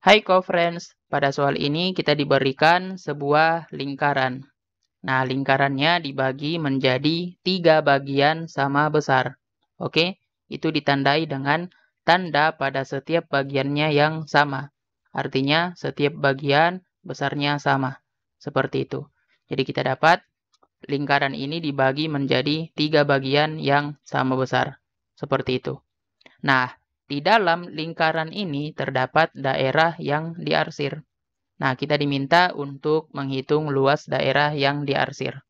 Hai co-friends, pada soal ini kita diberikan sebuah lingkaran. Nah, lingkarannya dibagi menjadi tiga bagian sama besar. Oke, itu ditandai dengan tanda pada setiap bagiannya yang sama. Artinya, setiap bagian besarnya sama. Seperti itu. Jadi kita dapat lingkaran ini dibagi menjadi tiga bagian yang sama besar. Seperti itu. Nah, di dalam lingkaran ini terdapat daerah yang diarsir. Nah, kita diminta untuk menghitung luas daerah yang diarsir.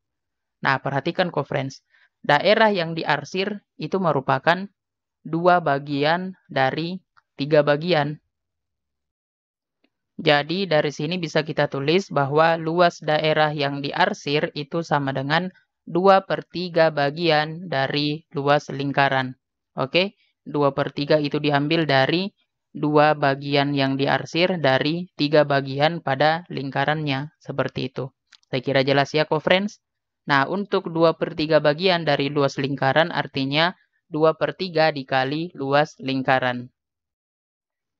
Nah, perhatikan conference. Daerah yang diarsir itu merupakan dua bagian dari tiga bagian. Jadi, dari sini bisa kita tulis bahwa luas daerah yang diarsir itu sama dengan 2 per 3 bagian dari luas lingkaran. Oke, 2 per 3 itu diambil dari dua bagian yang diarsir dari tiga bagian pada lingkarannya, seperti itu. Saya kira jelas ya, co-friends? Nah, untuk 2 per 3 bagian dari luas lingkaran artinya 2 per 3 dikali luas lingkaran.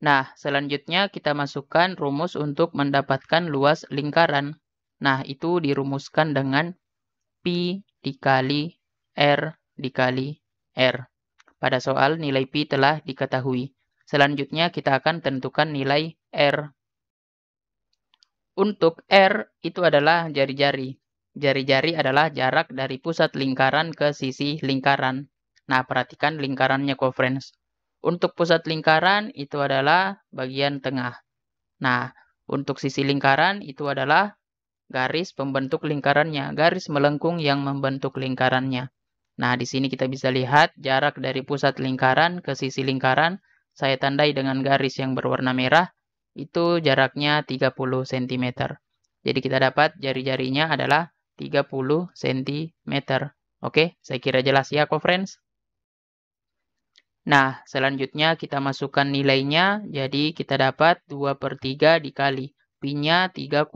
Nah, selanjutnya kita masukkan rumus untuk mendapatkan luas lingkaran. Nah, itu dirumuskan dengan pi dikali R dikali R. Pada soal, nilai pi telah diketahui. Selanjutnya, kita akan tentukan nilai R. Untuk R, itu adalah jari-jari. Jari-jari adalah jarak dari pusat lingkaran ke sisi lingkaran. Nah, perhatikan lingkarannya kofrens. Untuk pusat lingkaran, itu adalah bagian tengah. Nah, untuk sisi lingkaran, itu adalah garis pembentuk lingkarannya, garis melengkung yang membentuk lingkarannya. Nah, di sini kita bisa lihat jarak dari pusat lingkaran ke sisi lingkaran, saya tandai dengan garis yang berwarna merah, itu jaraknya 30 cm. Jadi kita dapat jari-jarinya adalah 30 cm. Oke, saya kira jelas ya, co-friends. Nah, selanjutnya kita masukkan nilainya, jadi kita dapat 2 per 3 dikali. Pi-nya 3,14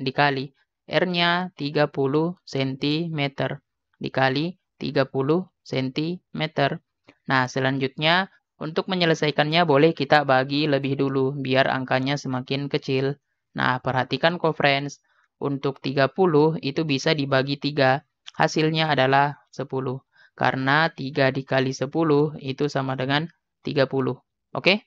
dikali. R-nya 30 cm dikali 30 cm. Nah, selanjutnya untuk menyelesaikannya boleh kita bagi lebih dulu biar angkanya semakin kecil. Nah, perhatikan kofrens. Untuk 30 itu bisa dibagi 3. Hasilnya adalah 10. Karena 3 dikali 10 itu sama dengan 30. Oke? Okay?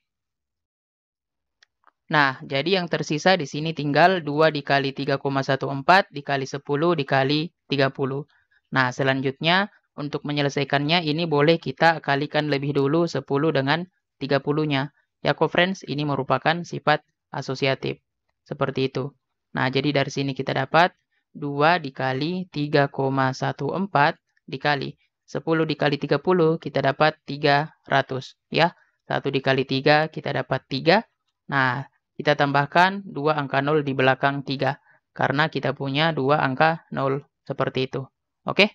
Nah, jadi yang tersisa di sini tinggal 2 dikali 3,14 dikali 10 dikali 30. Nah, selanjutnya untuk menyelesaikannya ini boleh kita kalikan lebih dulu 10 dengan 30-nya. Ya, friends, ini merupakan sifat asosiatif. Seperti itu. Nah, jadi dari sini kita dapat 2 dikali 3,14 dikali 10 dikali 30 kita dapat 300 ya. 1 dikali 3 kita dapat 3. Nah, kita tambahkan 2 angka 0 di belakang 3 karena kita punya 2 angka 0 seperti itu. Oke?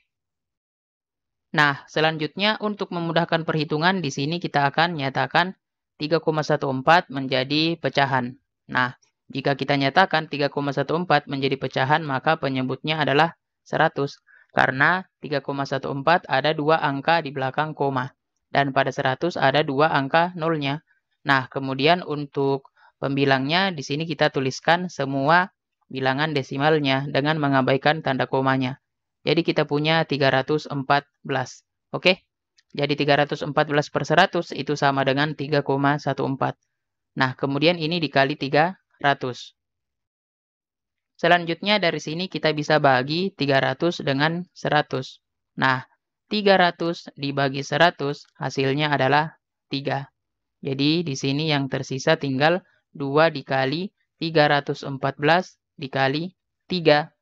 Nah, selanjutnya untuk memudahkan perhitungan di sini kita akan nyatakan 3,14 menjadi pecahan. Nah, jika kita nyatakan 3,14 menjadi pecahan, maka penyebutnya adalah 100. Karena 3,14 ada dua angka di belakang koma. Dan pada 100 ada dua angka nolnya. Nah, kemudian untuk pembilangnya, di sini kita tuliskan semua bilangan desimalnya dengan mengabaikan tanda komanya. Jadi kita punya 314. Oke? Jadi 314 per 100 itu sama dengan 3,14. Nah, kemudian ini dikali 300. Selanjutnya dari sini kita bisa bagi 300 dengan 100. Nah, 300 dibagi 100 hasilnya adalah 3. Jadi di sini yang tersisa tinggal 2 dikali 314 dikali 3.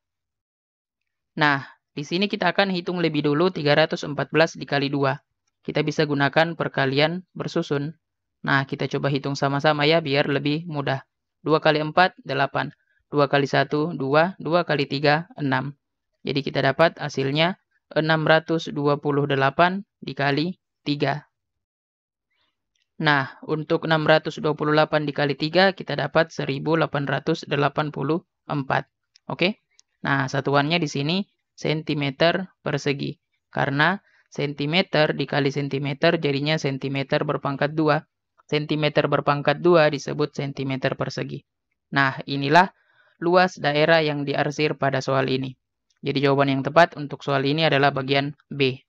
Nah, di sini kita akan hitung lebih dulu 314 dikali 2. Kita bisa gunakan perkalian bersusun. Nah, kita coba hitung sama-sama ya biar lebih mudah. 2 kali 4, 8. 2 kali 1, 2. 2 kali 3, 6. Jadi kita dapat hasilnya 628 dikali 3. Nah, untuk 628 dikali 3 kita dapat 1884. Oke. Nah, satuannya di sini cm persegi. Karena cm dikali cm jadinya cm berpangkat 2. cm berpangkat 2 disebut cm persegi. Nah, inilah luas daerah yang diarsir pada soal ini. Jadi jawaban yang tepat untuk soal ini adalah bagian B.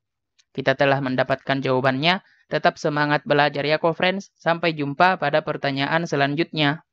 Kita telah mendapatkan jawabannya. Tetap semangat belajar ya, co-friends. Sampai jumpa pada pertanyaan selanjutnya.